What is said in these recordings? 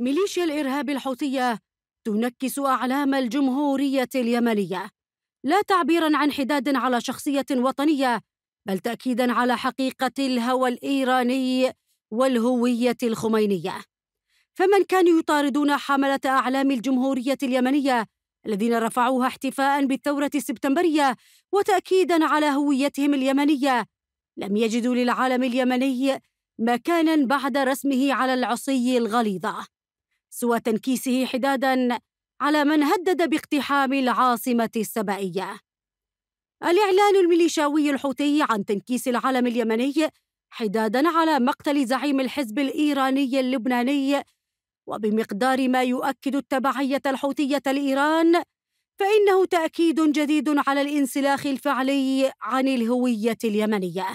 ميليشيا الإرهاب الحوثية تنكس أعلام الجمهورية اليمنية لا تعبيرا عن حداد على شخصية وطنية بل تأكيدا على حقيقة الهوى الإيراني والهوية الخمينية فمن كانوا يطاردون حملة أعلام الجمهورية اليمنية الذين رفعوها احتفاء بالثورة السبتمبرية وتأكيدا على هويتهم اليمنية لم يجدوا للعالم اليمني مكانا بعد رسمه على العصي الغليظة سوى تنكيسه حدادا على من هدد باقتحام العاصمة السبائية. الإعلان الميليشياوي الحوثي عن تنكيس العلم اليمني حدادا على مقتل زعيم الحزب الإيراني اللبناني وبمقدار ما يؤكد التبعية الحوثية لإيران فإنه تأكيد جديد على الانسلاخ الفعلي عن الهوية اليمنية.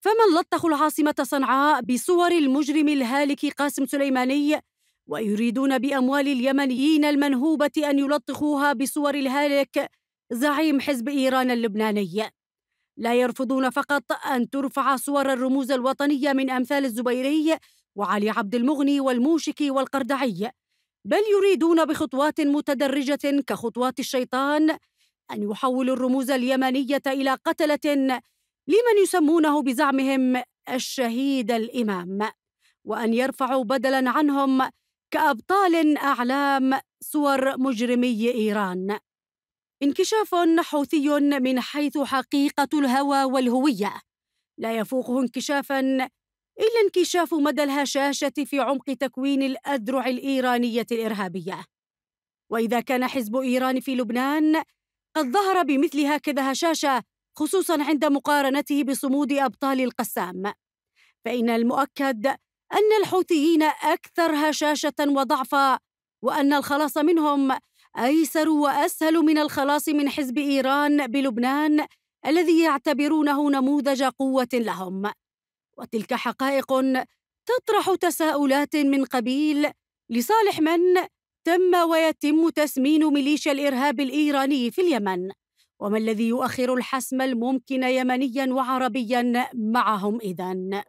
فمن لطخوا العاصمة صنعاء بصور المجرم الهالك قاسم سليماني ويريدون بأموال اليمنيين المنهوبة أن يلطخوها بصور الهالك زعيم حزب إيران اللبناني لا يرفضون فقط أن ترفع صور الرموز الوطنية من أمثال الزبيري وعلي عبد المغني والموشكي والقردعي بل يريدون بخطوات متدرجة كخطوات الشيطان أن يحولوا الرموز اليمنية إلى قتلة لمن يسمونه بزعمهم الشهيد الإمام وأن يرفعوا بدلا عنهم كأبطال أعلام صور مجرمي إيران انكشاف حوثي من حيث حقيقة الهوى والهوية لا يفوقه انكشافا إلا انكشاف مدى الهشاشة في عمق تكوين الأذرع الإيرانية الإرهابية وإذا كان حزب إيران في لبنان قد ظهر بمثل هكذا هشاشة خصوصا عند مقارنته بصمود أبطال القسام فإن المؤكد أن الحوثيين أكثر هشاشة وضعفا وأن الخلاص منهم أيسر وأسهل من الخلاص من حزب إيران بلبنان الذي يعتبرونه نموذج قوة لهم وتلك حقائق تطرح تساؤلات من قبيل لصالح من تم ويتم تسمين ميليشيا الإرهاب الإيراني في اليمن وما الذي يؤخر الحسم الممكن يمنيا وعربيا معهم إذن؟